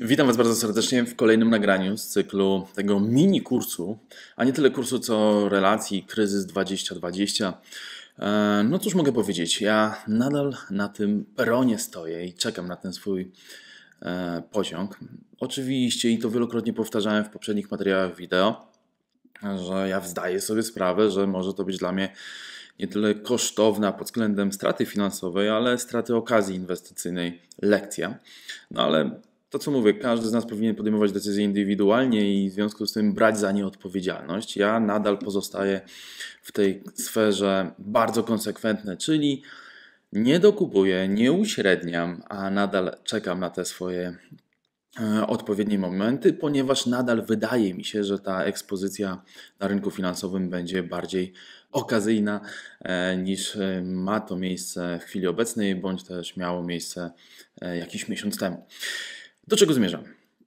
Witam Was bardzo serdecznie w kolejnym nagraniu z cyklu tego mini kursu, a nie tyle kursu, co relacji kryzys 2020. E, no cóż mogę powiedzieć, ja nadal na tym peronie stoję i czekam na ten swój e, pociąg. Oczywiście, i to wielokrotnie powtarzałem w poprzednich materiałach wideo, że ja zdaję sobie sprawę, że może to być dla mnie nie tyle kosztowna pod względem straty finansowej, ale straty okazji inwestycyjnej lekcja. No ale to, co mówię, każdy z nas powinien podejmować decyzje indywidualnie i w związku z tym brać za nie odpowiedzialność. Ja nadal pozostaję w tej sferze bardzo konsekwentny, czyli nie dokupuję, nie uśredniam, a nadal czekam na te swoje e, odpowiednie momenty, ponieważ nadal wydaje mi się, że ta ekspozycja na rynku finansowym będzie bardziej okazyjna e, niż e, ma to miejsce w chwili obecnej, bądź też miało miejsce jakiś miesiąc temu. Do czego zmierzam?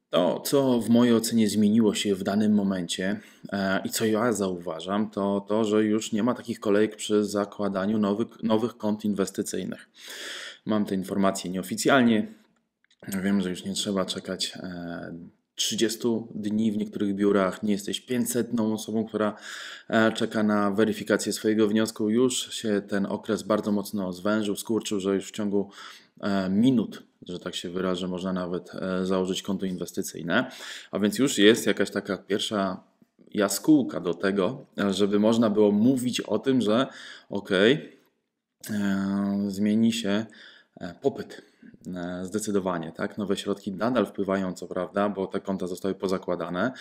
To, co w mojej ocenie zmieniło się w danym momencie e, i co ja zauważam, to to, że już nie ma takich kolejek przy zakładaniu nowych, nowych kont inwestycyjnych. Mam te informacje nieoficjalnie. Wiem, że już nie trzeba czekać 30 e, dni w niektórych biurach, nie jesteś 500 osobą, która e, czeka na weryfikację swojego wniosku. Już się ten okres bardzo mocno zwężył, skurczył, że już w ciągu minut że tak się wyrażę, można nawet e, założyć konto inwestycyjne. A więc już jest jakaś taka pierwsza jaskółka do tego, żeby można było mówić o tym, że okej, okay, e, zmieni się e, popyt zdecydowanie, tak? Nowe środki nadal wpływają, co prawda, bo te konta zostały pozakładane.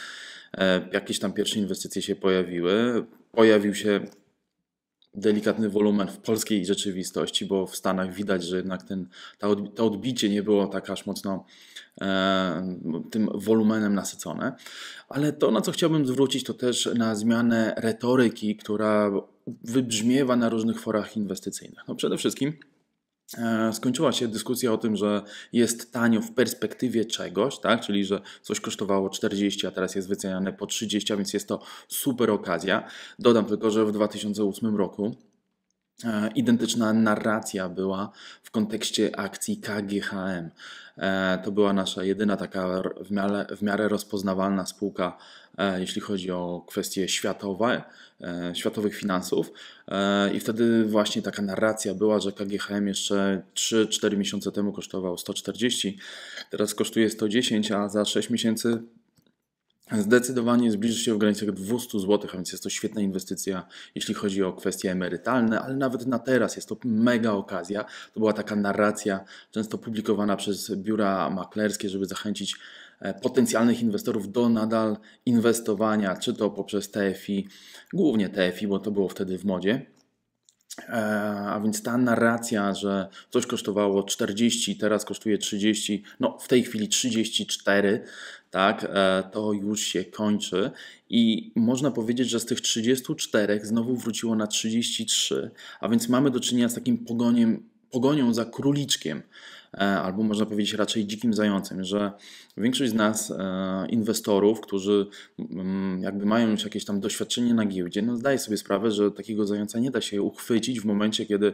Jakieś tam pierwsze inwestycje się pojawiły. Pojawił się delikatny wolumen w polskiej rzeczywistości, bo w Stanach widać, że jednak ten, ta to odbicie nie było tak aż mocno e, tym wolumenem nasycone. Ale to, na co chciałbym zwrócić, to też na zmianę retoryki, która wybrzmiewa na różnych forach inwestycyjnych. No przede wszystkim E, skończyła się dyskusja o tym, że jest tanio w perspektywie czegoś, tak? czyli że coś kosztowało 40, a teraz jest wyceniane po 30, więc jest to super okazja. Dodam tylko, że w 2008 roku E, identyczna narracja była w kontekście akcji KGHM. E, to była nasza jedyna taka w miarę, w miarę rozpoznawalna spółka, e, jeśli chodzi o kwestie światowe, światowych finansów. I wtedy właśnie taka narracja była, że KGHM jeszcze 3-4 miesiące temu kosztował 140, teraz kosztuje 110, a za 6 miesięcy Zdecydowanie zbliży się w granicach 200 zł, a więc jest to świetna inwestycja, jeśli chodzi o kwestie emerytalne, ale nawet na teraz jest to mega okazja. To była taka narracja, często publikowana przez biura maklerskie, żeby zachęcić e, potencjalnych inwestorów do nadal inwestowania, czy to poprzez TFI, głównie TFI, bo to było wtedy w modzie E, a więc ta narracja, że coś kosztowało 40, teraz kosztuje 30, no w tej chwili 34, tak, e, to już się kończy i można powiedzieć, że z tych 34 znowu wróciło na 33, a więc mamy do czynienia z takim pogoniem, pogonią za króliczkiem. E, albo można powiedzieć raczej dzikim zającem, że większość z nas, e, inwestorów, którzy mm, jakby mają już jakieś tam doświadczenie na giełdzie, no zdaje sobie sprawę, że takiego zająca nie da się uchwycić w momencie, kiedy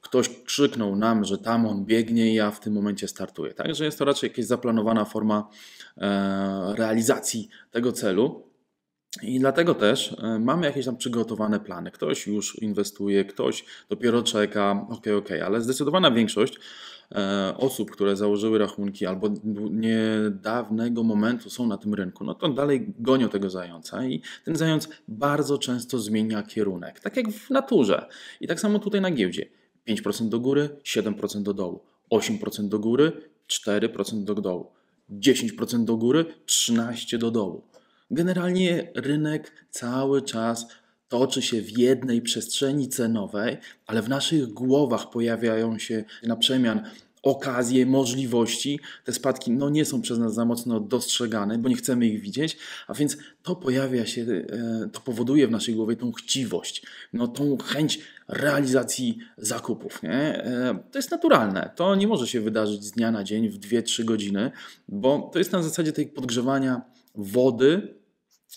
ktoś krzyknął nam, że tam on biegnie i ja w tym momencie startuję. Także jest to raczej jakaś zaplanowana forma e, realizacji tego celu. I dlatego też mamy jakieś tam przygotowane plany. Ktoś już inwestuje, ktoś dopiero czeka, ok, ok, ale zdecydowana większość E, osób, które założyły rachunki albo niedawnego momentu są na tym rynku, no to dalej gonią tego zająca i ten zając bardzo często zmienia kierunek, tak jak w naturze. I tak samo tutaj na giełdzie. 5% do góry, 7% do dołu, 8% do góry, 4% do dołu, 10% do góry, 13% do dołu. Generalnie rynek cały czas toczy się w jednej przestrzeni cenowej, ale w naszych głowach pojawiają się na przemian okazje, możliwości, te spadki no, nie są przez nas za mocno dostrzegane, bo nie chcemy ich widzieć, a więc to pojawia się, e, to powoduje w naszej głowie tą chciwość, no, tą chęć realizacji zakupów. Nie? E, to jest naturalne, to nie może się wydarzyć z dnia na dzień w 2-3 godziny, bo to jest na zasadzie tej podgrzewania wody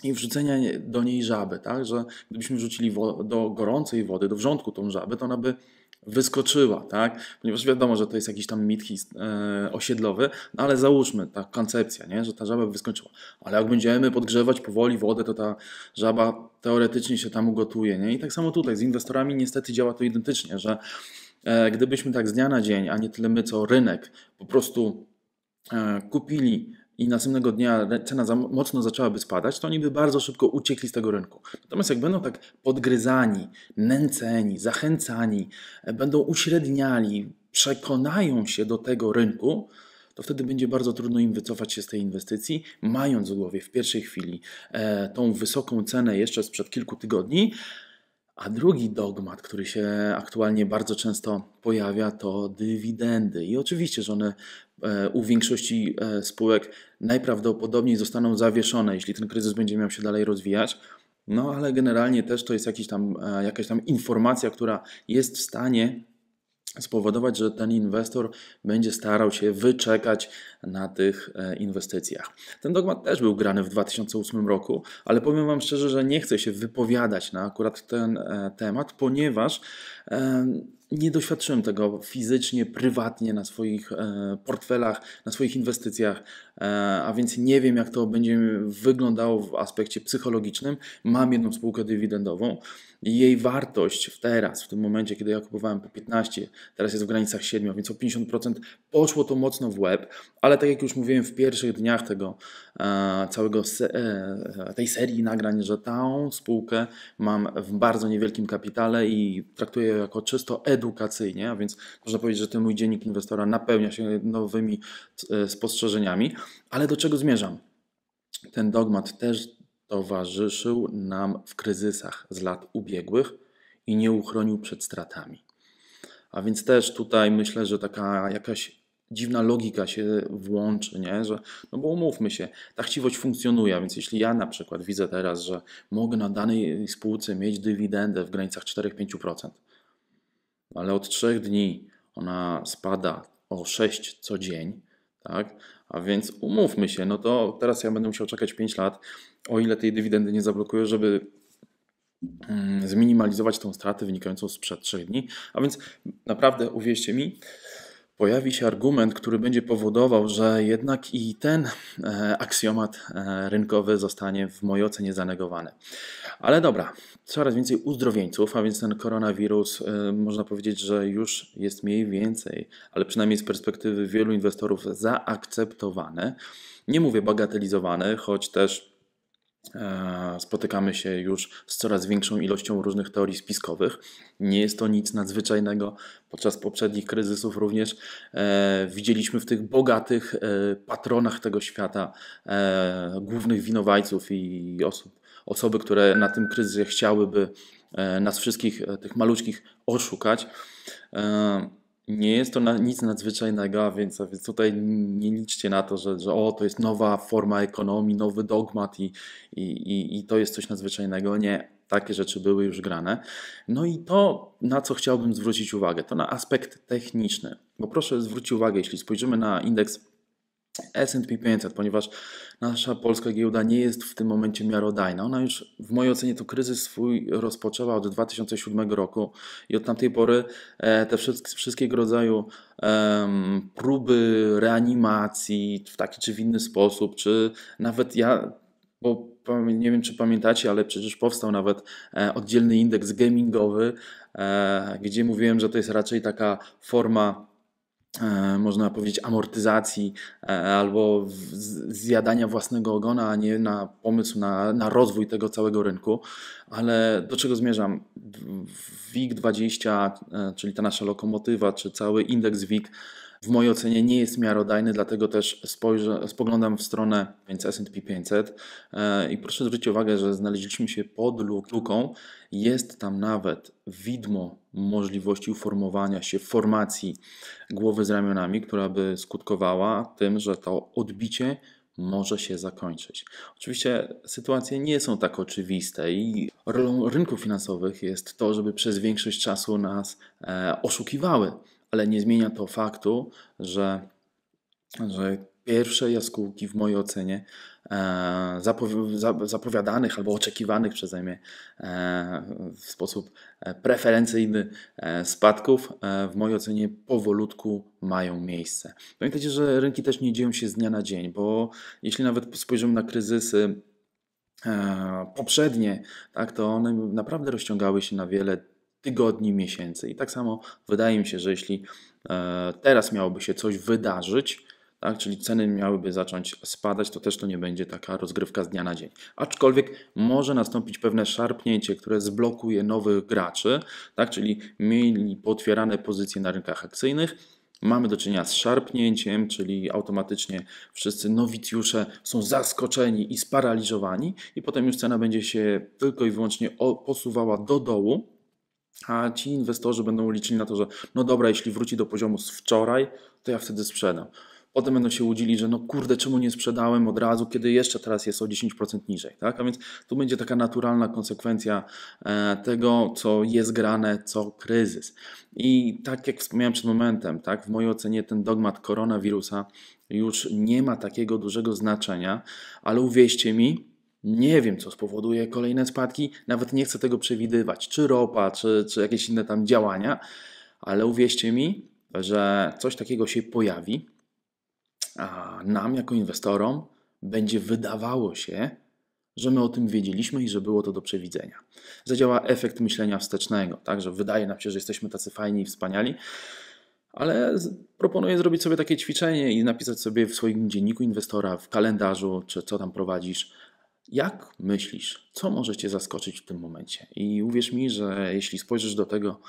i wrzucenia do niej żaby, tak? Że gdybyśmy wrzucili do gorącej wody, do wrzątku tą żabę, to ona by wyskoczyła, tak? Ponieważ wiadomo, że to jest jakiś tam mit e, osiedlowy, no ale załóżmy, ta koncepcja, nie? że ta żaba wyskoczyła. Ale jak będziemy podgrzewać powoli wodę, to ta żaba teoretycznie się tam ugotuje. Nie? I tak samo tutaj z inwestorami niestety działa to identycznie, że e, gdybyśmy tak z dnia na dzień, a nie tyle my, co rynek, po prostu e, kupili i następnego dnia cena za mocno zaczęłaby spadać, to oni by bardzo szybko uciekli z tego rynku. Natomiast jak będą tak podgryzani, nęceni, zachęcani, e, będą uśredniali, przekonają się do tego rynku, to wtedy będzie bardzo trudno im wycofać się z tej inwestycji, mając w głowie w pierwszej chwili e, tą wysoką cenę jeszcze sprzed kilku tygodni. A drugi dogmat, który się aktualnie bardzo często pojawia, to dywidendy. I oczywiście, że one E, u większości e, spółek najprawdopodobniej zostaną zawieszone, jeśli ten kryzys będzie miał się dalej rozwijać. No ale generalnie też to jest jakiś tam, e, jakaś tam informacja, która jest w stanie spowodować, że ten inwestor będzie starał się wyczekać na tych inwestycjach. Ten dogmat też był grany w 2008 roku, ale powiem Wam szczerze, że nie chcę się wypowiadać na akurat ten temat, ponieważ nie doświadczyłem tego fizycznie, prywatnie na swoich e, portfelach, na swoich inwestycjach, e, a więc nie wiem, jak to będzie wyglądało w aspekcie psychologicznym. Mam jedną spółkę dywidendową. Jej wartość teraz, w tym momencie, kiedy ja kupowałem po 15, teraz jest w granicach 7, więc o 50% poszło to mocno w łeb, ale tak jak już mówiłem w pierwszych dniach tego e, całego tej serii nagrań, że tą spółkę mam w bardzo niewielkim kapitale i traktuję ją jako czysto edu edukacyjnie, a więc można powiedzieć, że ten mój dziennik inwestora napełnia się nowymi e, spostrzeżeniami. Ale do czego zmierzam? Ten dogmat też towarzyszył nam w kryzysach z lat ubiegłych i nie uchronił przed stratami. A więc też tutaj myślę, że taka jakaś dziwna logika się włączy, nie? Że, no bo umówmy się, ta chciwość funkcjonuje, a więc jeśli ja na przykład widzę teraz, że mogę na danej spółce mieć dywidendę w granicach 4-5%, ale od trzech dni ona spada o 6 co dzień, tak? A więc umówmy się, no to teraz ja będę musiał czekać 5 lat, o ile tej dywidendy nie zablokuję, żeby mm, zminimalizować tą stratę wynikającą sprzed 3 dni. A więc naprawdę uwierzcie mi, pojawi się argument, który będzie powodował, że jednak i ten e, aksjomat e, rynkowy zostanie w mojej ocenie zanegowany. Ale dobra, coraz więcej uzdrowieńców, a więc ten koronawirus e, można powiedzieć, że już jest mniej więcej, ale przynajmniej z perspektywy wielu inwestorów zaakceptowany. Nie mówię bagatelizowany, choć też E, spotykamy się już z coraz większą ilością różnych teorii spiskowych. Nie jest to nic nadzwyczajnego. Podczas poprzednich kryzysów również e, widzieliśmy w tych bogatych e, patronach tego świata e, głównych winowajców i osób, osoby, które na tym kryzysie chciałyby e, nas wszystkich, e, tych maluczkich, oszukać nie jest to na, nic nadzwyczajnego, więc, więc tutaj nie liczcie na to, że, że o, to jest nowa forma ekonomii, nowy dogmat i, i, i, i to jest coś nadzwyczajnego. Nie, takie rzeczy były już grane. No i to, na co chciałbym zwrócić uwagę, to na aspekt techniczny. Bo proszę zwrócić uwagę, jeśli spojrzymy na indeks S&P 500, ponieważ nasza polska giełda nie jest w tym momencie miarodajna. Ona już w mojej ocenie to kryzys swój rozpoczęła od 2007 roku i od tamtej pory e, te wszystkiego rodzaju próby reanimacji w taki czy w inny sposób, czy nawet ja, bo nie wiem czy pamiętacie, ale przecież powstał nawet e, oddzielny indeks gamingowy, e, gdzie mówiłem, że to jest raczej taka forma E, można powiedzieć, amortyzacji e, albo zjadania własnego ogona, a nie na pomysł na, na rozwój tego całego rynku. Ale do czego zmierzam? WIG20, e, czyli ta nasza lokomotywa, czy cały indeks WIG w mojej ocenie nie jest miarodajny, dlatego też spojrzę, spoglądam w stronę więc S&P 500 i proszę zwrócić uwagę, że znaleźliśmy się pod luką. Jest tam nawet widmo możliwości uformowania się formacji głowy z ramionami, która by skutkowała tym, że to odbicie może się zakończyć. Oczywiście sytuacje nie są tak oczywiste i rolą rynków finansowych jest to, żeby przez większość czasu nas e, oszukiwały ale nie zmienia to faktu, że, że pierwsze jaskółki w mojej ocenie e, zapowiadanych albo oczekiwanych przeze mnie e, w sposób e, preferencyjny spadków w mojej ocenie powolutku mają miejsce. Pamiętajcie, że rynki też nie dzieją się z dnia na dzień, bo jeśli nawet spojrzymy na kryzysy poprzednie, tak, to one naprawdę rozciągały się na wiele tygodni, miesięcy. I tak samo wydaje mi się, że jeśli e, teraz miałoby się coś wydarzyć, tak, czyli ceny miałyby zacząć spadać, to też to nie będzie taka rozgrywka z dnia na dzień. Aczkolwiek może nastąpić pewne szarpnięcie, które zblokuje nowych graczy, tak, czyli mieli potwierane pozycje na rynkach akcyjnych. Mamy do czynienia z szarpnięciem, czyli automatycznie wszyscy nowicjusze są zaskoczeni i sparaliżowani, i potem już cena będzie się tylko i wyłącznie posuwała do dołu, a ci inwestorzy będą liczyli na to, że no dobra, jeśli wróci do poziomu z wczoraj, to ja wtedy sprzedam. Potem będą się łudzili, że no kurde, czemu nie sprzedałem od razu, kiedy jeszcze teraz jest o 10% niżej. Tak? A więc tu będzie taka naturalna konsekwencja e, tego, co jest grane, co kryzys. I tak jak wspomniałem przed momentem, tak, w mojej ocenie ten dogmat koronawirusa już nie ma takiego dużego znaczenia, ale uwierzcie mi, nie wiem, co spowoduje kolejne spadki, nawet nie chcę tego przewidywać, czy ropa, czy, czy jakieś inne tam działania, ale uwierzcie mi, że coś takiego się pojawi, a nam jako inwestorom będzie wydawało się, że my o tym wiedzieliśmy i że było to do przewidzenia. Zadziała efekt myślenia wstecznego, także wydaje nam się, że jesteśmy tacy fajni i wspaniali, ale proponuję zrobić sobie takie ćwiczenie i napisać sobie w swoim dzienniku inwestora, w kalendarzu, czy co tam prowadzisz, jak myślisz, co możecie zaskoczyć w tym momencie? I uwierz mi, że jeśli spojrzysz do tego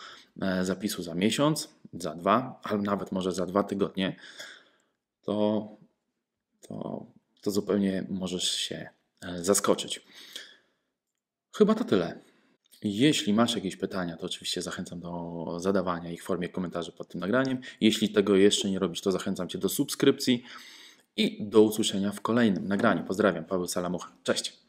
e, zapisu za miesiąc, za dwa, albo nawet może za dwa tygodnie, to, to, to zupełnie możesz się e, zaskoczyć. Chyba to tyle. Jeśli masz jakieś pytania, to oczywiście zachęcam do zadawania ich w formie komentarzy pod tym nagraniem. Jeśli tego jeszcze nie robisz, to zachęcam Cię do subskrypcji i do usłyszenia w kolejnym nagraniu. Pozdrawiam, Paweł Salamucha. Cześć!